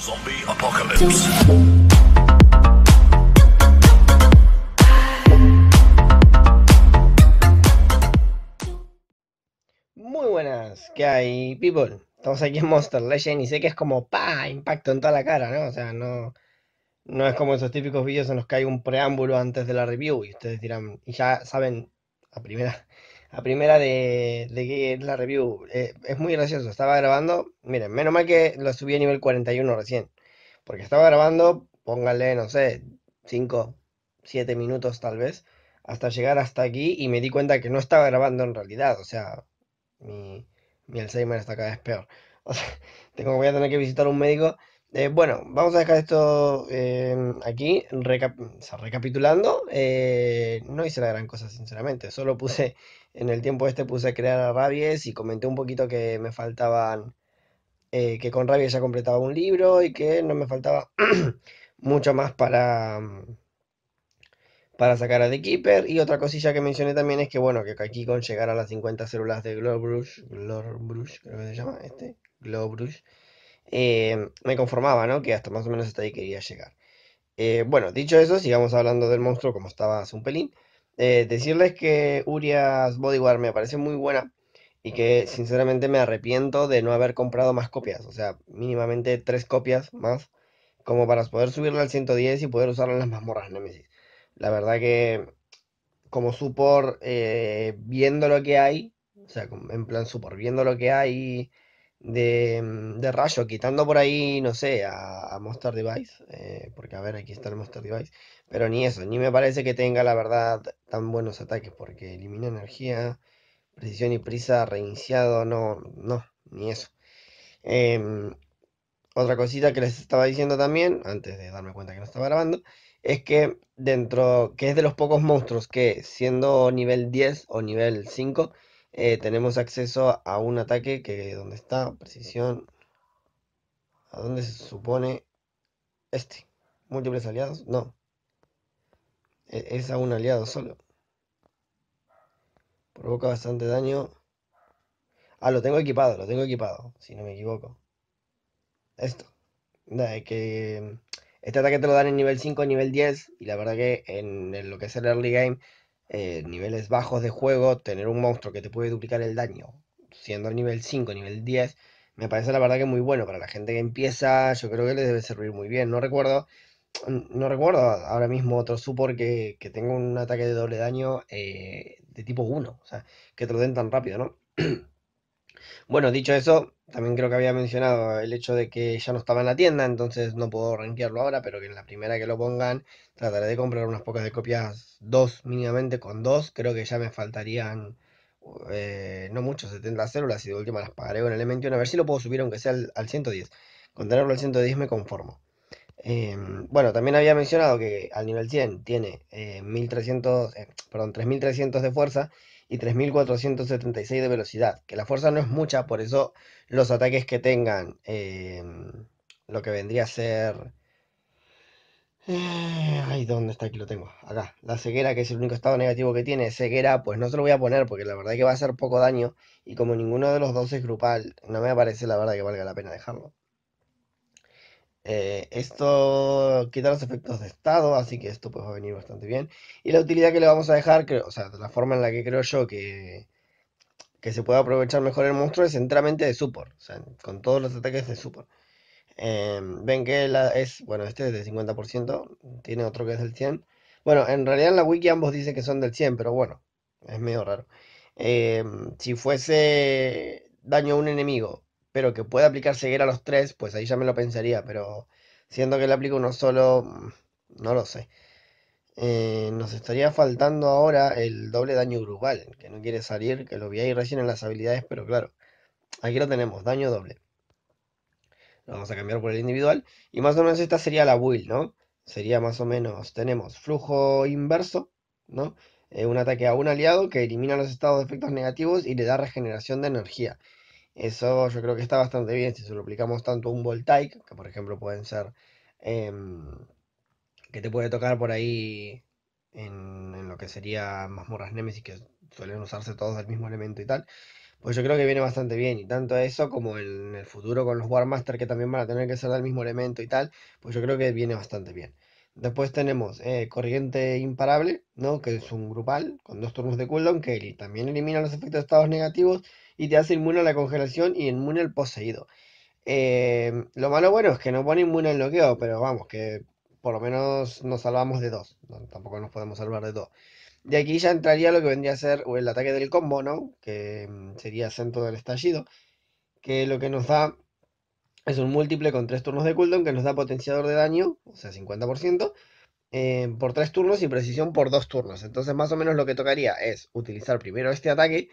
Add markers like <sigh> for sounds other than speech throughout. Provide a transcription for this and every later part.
Zombie Apocalypse. Muy buenas, ¿qué hay, people? Estamos aquí en Monster Legend y sé que es como pa impacto en toda la cara, ¿no? O sea, no, no es como esos típicos vídeos en los que hay un preámbulo antes de la review y ustedes dirán, y ya saben a primera la primera de, la review. Eh, es muy gracioso, estaba grabando, miren, menos mal que lo subí a nivel 41 recién, porque estaba grabando, póngale, no sé, 5, 7 minutos tal vez, hasta llegar hasta aquí y me di cuenta que no estaba grabando en realidad, o sea, mi, mi Alzheimer está cada vez peor. <laughs> O sea, tengo, voy a tener que visitar un médico eh, bueno, vamos a dejar esto em, aquí, recapitulando. Eh, no hice la gran cosa, sinceramente. Solo puse, en el tiempo este puse a crear a Rabies y comenté un poquito que me faltaban, eh, que con Rabies ya completaba un libro y que no me faltaba <clears throat> mucho más para, para sacar a The Keeper. Y otra cosilla que mencioné también es que, bueno, que aquí con llegar a las 50 células de Globrush, Globrush creo que se llama este, Globrush, eh, me conformaba, ¿no? Que hasta más o menos hasta ahí quería llegar. Eh, bueno, dicho eso, sigamos hablando del monstruo como estaba hace un pelín. Eh, decirles que Urias Bodyguard me parece muy buena y que sinceramente me arrepiento de no haber comprado más copias, o sea, mínimamente tres copias más, como para poder subirla al 110 y poder usarla en las mazmorras Nemesis. La verdad que como support, viendo lo que hay, o sea, en plan support, viendo lo que hay de, Rayo, quitando por ahí, no sé, a, a Monster Device, eh, porque a ver, aquí está el Monster Device, pero ni eso, ni me parece que tenga la verdad tan buenos ataques, porque elimina energía, precisión y prisa, reiniciado, no, no, ni eso. Em, otra cosita que les estaba diciendo también, antes de darme cuenta que no estaba grabando, es que dentro, que es de los pocos monstruos que siendo nivel 10 o nivel 5, eh, tenemos acceso a un ataque que donde está, precisión, a dónde se supone este, múltiples aliados, no, e-, es a un aliado solo. Provoca bastante daño. Ah, lo tengo equipado, lo tengo equipado, si no me equivoco. Esto. que este ataque te lo dan en nivel 5, nivel 10. Y la verdad que en lo que es el early game eh, niveles bajos de juego, tener un monstruo que te puede duplicar el daño, siendo el nivel 5, nivel 10, me parece la verdad que muy bueno. Para la gente que empieza, yo creo que le debe servir muy bien. No recuerdo, mm, no recuerdo ahora mismo otro support que, que tenga un ataque de doble daño eh, de tipo 1, o sea, que te lo den tan rápido, ¿no? <clears throat> Bueno, dicho eso, también creo que había mencionado el hecho de que ya no estaba en la tienda, entonces no puedo rankearlo ahora, pero que en la primera que lo pongan trataré de comprar unas pocas de copias, dos mínimamente con dos, creo que ya me faltarían eh, no mucho, 70 células y de última las pagaré con M21 a ver si lo puedo subir aunque sea al, 110, con tenerlo al 110 me conformo. Em, bueno, también había mencionado que al nivel 100 tiene eh, eh, perdón, 3300 de fuerza y 3476 de velocidad. Que la fuerza no es mucha, por eso los ataques que tengan em, lo que vendría a ser... Eh, ay, ¿dónde está? Aquí lo tengo. Acá. La ceguera, que es el único estado negativo que tiene. Ceguera, pues no se lo voy a poner porque la verdad que va a hacer poco daño. Y como ninguno de los dos es grupal, no me parece la verdad que valga la pena dejarlo. Eh, esto quita los efectos de estado, así que esto pues va a venir bastante bien. Y la utilidad que le vamos a dejar, o sea, la forma en la que creo yo que, que se puede aprovechar mejor el monstruo es enteramente de support, o sea, con todos los ataques de support. Em, ven que es, bueno, este es del 50%, tiene otro que es del 100%. Bueno, en realidad en la wiki ambos dicen que son del 100%, pero bueno, es medio raro. Em, si fuese daño a un enemigo pero que pueda aplicar ceguera a los tres, pues ahí ya me lo pensaría, pero siendo que le aplico uno solo, mm, no lo sé. Eh, nos estaría faltando ahora el doble daño grupal, que no quiere salir, que lo vi ahí recién en las habilidades, pero claro, aquí lo tenemos, daño doble. Lo vamos a cambiar por el individual, y más o menos esta sería la Will, ¿no? Sería más o menos, tenemos flujo inverso, ¿no? Eh, un ataque a un aliado que elimina los estados de efectos negativos y le da regeneración de energía. Eso yo creo que está bastante bien si se lo aplicamos tanto a un voltaic, que por ejemplo pueden ser em, que te puede tocar por ahí en, lo que sería mazmorras Nemesis, que suelen usarse todos del mismo elemento y tal. Pues yo creo que viene bastante bien, y tanto eso como en el futuro con los Warmaster, que también van a tener que ser del mismo elemento y tal, pues yo creo que viene bastante bien. Después tenemos eh, Corriente Imparable, ¿no? que es un grupal con dos turnos de cooldown, que también elimina los efectos de estados negativos y te hace inmune a la congelación y inmune al poseído. Em, lo malo bueno es que no pone inmune al bloqueo, pero vamos, que por lo menos nos salvamos de dos. tampoco nos podemos salvar de dos. De aquí ya entraría lo que vendría a ser el ataque del combo, ¿no? Que mm, sería centro del estallido. Que lo que nos da es un múltiple con tres turnos de cooldown que nos da potenciador de daño, o sea, 50%, eh, por tres turnos y precisión por dos turnos. Entonces, más o menos lo que tocaría es utilizar primero este ataque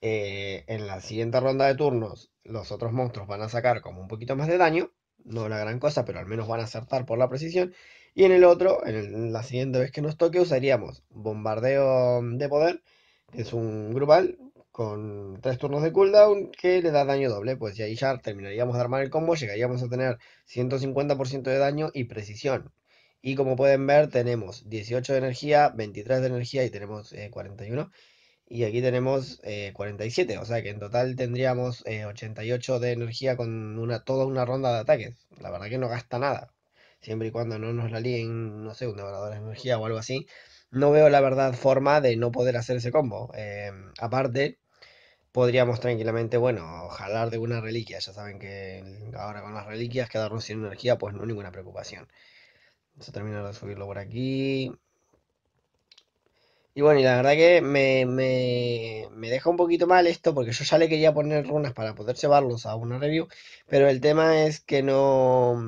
eh, en la siguiente ronda de turnos los otros monstruos van a sacar como un poquito más de daño, no la gran cosa, pero al menos van a acertar por la precisión. Y en el otro, en, la siguiente vez que nos toque, usaríamos Bombardeo de Poder, es un grupal con tres turnos de cooldown que le da daño doble. Pues si ahí ya terminaríamos de armar el combo, llegaríamos a tener 150% de daño y precisión. Y como pueden ver, tenemos 18 de energía, 23 de energía y tenemos 41. Eh, y aquí tenemos 47, eh, o sea que en total tendríamos 88 eh, de energía con una, toda una ronda de ataques. La verdad que no gasta nada, siempre y cuando no nos la líen, no sé, un devorador de energía o algo así. No veo la verdad forma de no poder hacer ese combo. Eh, aparte, podríamos tranquilamente, bueno, jalar de una reliquia. Ya saben que ahora con las reliquias quedarnos sin energía, pues no hay ninguna preocupación. Vamos a terminar de subirlo por aquí. Y bueno, y la verdad que me, deja un poquito mal esto, porque yo ya le quería poner runas para poder llevarlos a una review, pero el tema es que no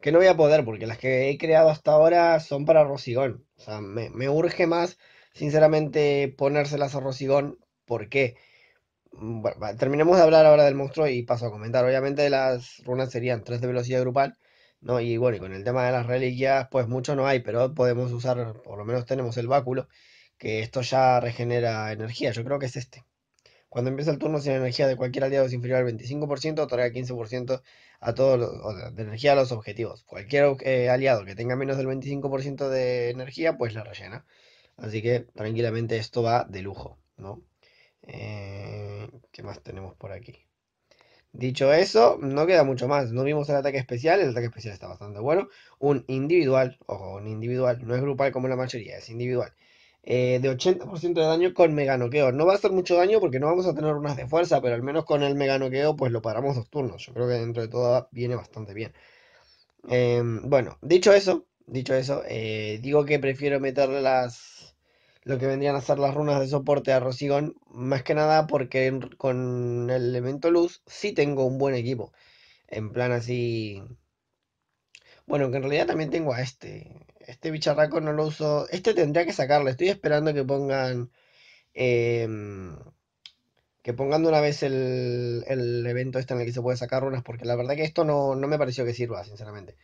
que no voy a poder, porque las que he creado hasta ahora son para Rosigón. O sea, me, urge más, sinceramente, ponérselas a Rosigón. porque... Bueno, terminemos de hablar ahora del monstruo y paso a comentar. Obviamente las runas serían 3 de velocidad grupal y bueno, y con el tema de las reliquias, pues mucho no hay, pero podemos usar, por lo menos tenemos el báculo, que esto ya regenera energía, yo creo que es este. Cuando empieza el turno la energía de cualquier aliado es inferior al 25%, otorga 15% a todos de energía a los objetivos. Cualquier eh, aliado que tenga menos del 25% de energía, pues la rellena. Así que tranquilamente esto va de lujo, ¿no? Eh, ¿Qué más tenemos por aquí? Dicho eso, no queda mucho más. No vimos el ataque especial, el ataque especial está bastante bueno. Un individual, ojo, un individual, no es grupal como la mayoría, es individual. Eh, de 80% de daño con noqueo No va a hacer mucho daño porque no vamos a tener unas de fuerza, pero al menos con el mega noqueo pues lo paramos dos turnos. Yo creo que dentro de todo viene bastante bien. Em, bueno, dicho eso, dicho eso, eh, digo que prefiero meter las lo que vendrían a ser las runas de soporte a Rosigón, más que nada porque con el elemento luz sí tengo un buen equipo. En plan así... Bueno, que en realidad también tengo a este. Este bicharraco no lo uso. Este tendría que sacarlo. Estoy esperando que pongan... Em, que pongan de una vez el, el, evento este en el que se puede sacar runas, porque la verdad que esto no, no me pareció que sirva, sinceramente.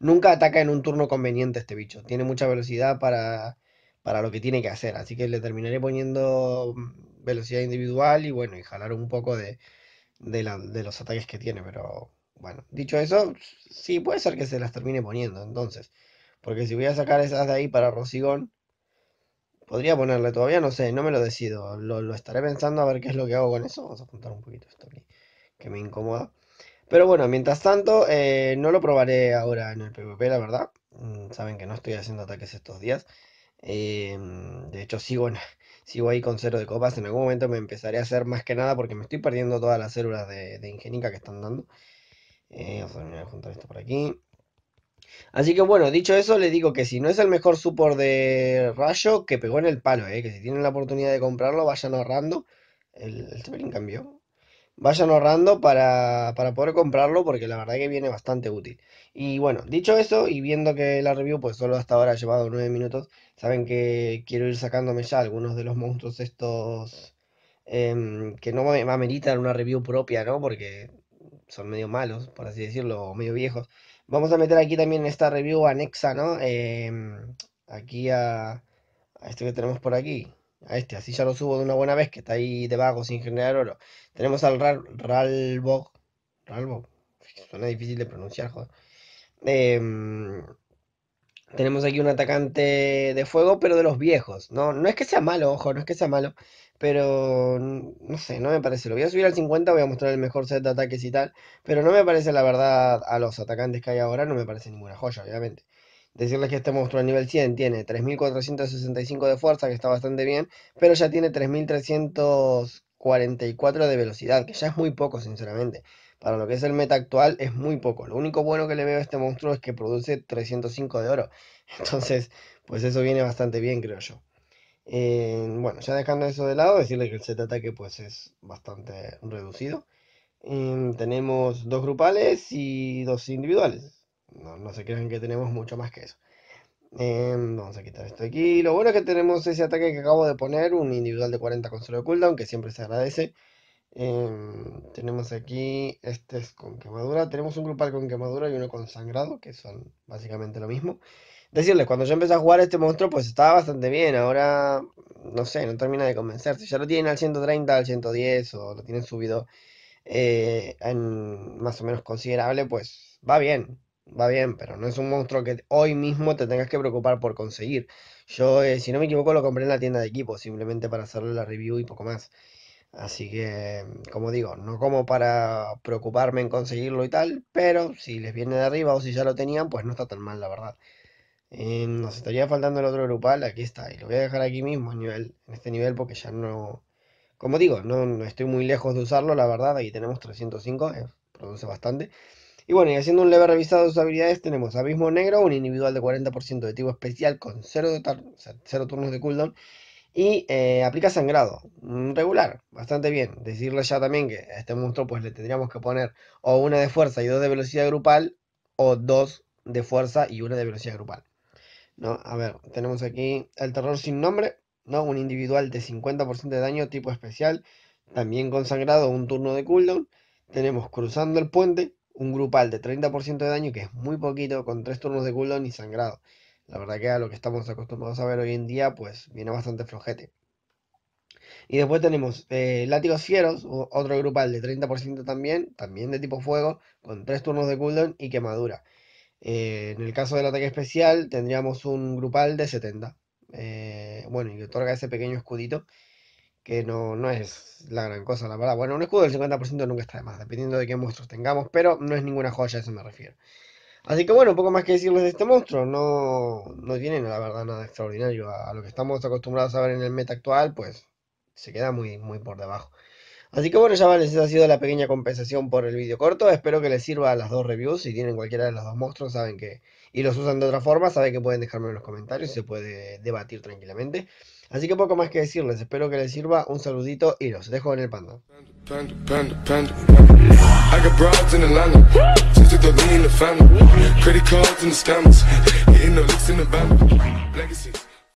Nunca ataca en un turno conveniente este bicho. Tiene mucha velocidad para para lo que tiene que hacer. Así que le terminaré poniendo mm, velocidad individual y bueno, y jalar un poco de, de, los ataques que tiene. Pero bueno, dicho eso, sí, puede ser que se las termine poniendo entonces. Porque si voy a sacar esas de ahí para Rosigón, podría ponerle, todavía no sé, no me lo decido. Lo, estaré pensando a ver qué es lo que hago con eso. Vamos a apuntar un poquito esto aquí, que me incomoda. Pero bueno, mientras tanto, eh, no lo probaré ahora en el PvP, la verdad. Mm, saben que no estoy haciendo ataques estos días. Em, de hecho, sigo, <laughs> sigo ahí con cero de copas. En algún momento me empezaré a hacer más que nada porque me estoy perdiendo todas las células de, de ingénica que están dando. Eh, vamos a juntar esto por aquí. Así que bueno, dicho eso, les digo que si no es el mejor support de Rayo, que pegó en el palo, eh, que si tienen la oportunidad de comprarlo, vayan ahorrando. El, el cambió vayan ahorrando para, para, poder comprarlo porque la verdad que viene bastante útil. Y bueno, dicho eso y viendo que la review pues solo hasta ahora ha llevado 9 minutos, saben que quiero ir sacándome ya algunos de los monstruos estos em, que no me ameritan una review propia, ¿no? Porque son medio malos, por así decirlo, o medio viejos. Vamos a meter aquí también esta review anexa, ¿no? Em, aquí a, a esto que tenemos por aquí, a este, así ya lo subo de una buena vez, que está ahí de vago sin generar oro. Tenemos al Ral, Ralbo, suena difícil de pronunciar, joder. Em, tenemos aquí un atacante de fuego, pero de los viejos. No, no es que sea malo, ojo, no es que sea malo. Pero no sé, no me parece. Lo voy a subir al 50, voy a mostrar el mejor set de ataques y tal. Pero no me parece la verdad a los atacantes que hay ahora, no me parece ninguna joya, obviamente. Decirles que este monstruo a nivel 100 tiene 3.465 de fuerza, que está bastante bien, pero ya tiene 3.344 de velocidad, que ya es muy poco, sinceramente. Para lo que es el meta actual, es muy poco. Lo único bueno que le veo a este monstruo es que produce 305 de oro. <laughs> Entonces, pues eso viene bastante bien, creo yo. Eh, bueno, ya dejando eso de lado, decirle que el set ataque pues es bastante reducido. Eh, tenemos dos grupales y dos individuales. No, se crean que tenemos mucho más que eso. Em, vamos a quitar esto aquí. Lo bueno es que tenemos ese ataque que acabo de poner, un individual de 40 con solo cooldown, que siempre se agradece. Em, tenemos aquí, este es con quemadura. Tenemos un grupal con quemadura y uno con sangrado, que son básicamente lo mismo. Decirles, cuando yo empecé a jugar este monstruo, pues estaba bastante bien. Ahora, no sé, no termina de convencerse. Ya lo tienen al 130, al 110, o lo tienen subido eh, en más o menos considerable, pues va bien va bien, pero no es un monstruo que hoy mismo te tengas que preocupar por conseguir. Yo, eh, si no me equivoco, lo compré en la tienda de equipo, simplemente para hacerle la review y poco más. Así que, como digo, no como para preocuparme en conseguirlo y tal, pero si les viene de arriba o si ya lo tenían, pues no está tan mal, la verdad. Eh, nos estaría faltando el otro grupal, aquí está, y lo voy a dejar aquí mismo en, nivel, en este nivel porque ya no... Como digo, no, estoy muy lejos de usarlo, la verdad, aquí tenemos 305, eh, produce bastante. Y bueno, y haciendo un leve revisado de sus habilidades, tenemos Abismo Negro, un individual de 40% de tipo especial con 0 turnos de cooldown. Y eh, aplica sangrado, mm, regular, bastante bien. Decirle ya también que a este monstruo pues le tendríamos que poner o una de fuerza y dos de velocidad grupal, o dos de fuerza y una de velocidad grupal. ¿No? A ver, tenemos aquí el terror sin nombre, ¿no? Un individual de 50% de daño tipo especial, también con sangrado, un turno de cooldown. Tenemos cruzando el puente, un grupal de 30% de daño, que es muy poquito, con 3 turnos de cooldown y sangrado. La verdad que a lo que estamos acostumbrados a ver hoy en día, pues viene bastante flojete. Y después tenemos eh, Látigos Fieros, otro grupal de 30% también, también de tipo fuego, con 3 turnos de cooldown y quemadura. Eh, en el caso del ataque especial tendríamos un grupal de 70. Eh, bueno, y otorga ese pequeño escudito que no, es la gran cosa, la verdad. Bueno, un escudo del 50% nunca está de más, dependiendo de qué monstruos tengamos, pero no es ninguna joya, a eso me refiero. Así que bueno, poco más que decirles de este monstruo, no, no tiene la verdad nada extraordinario a, lo que estamos acostumbrados a ver en el meta actual, pues se queda muy, muy por debajo. Así que bueno, ya vale, esa ha sido la pequeña compensación por el vídeo corto, espero que les sirva a las dos reviews, si tienen cualquiera de los dos monstruos, saben que, y los usan de otra forma, saben que pueden dejarme en los comentarios, se puede debatir tranquilamente. Así que poco más que decirles, espero que les sirva. Un saludito y los dejo en el panda.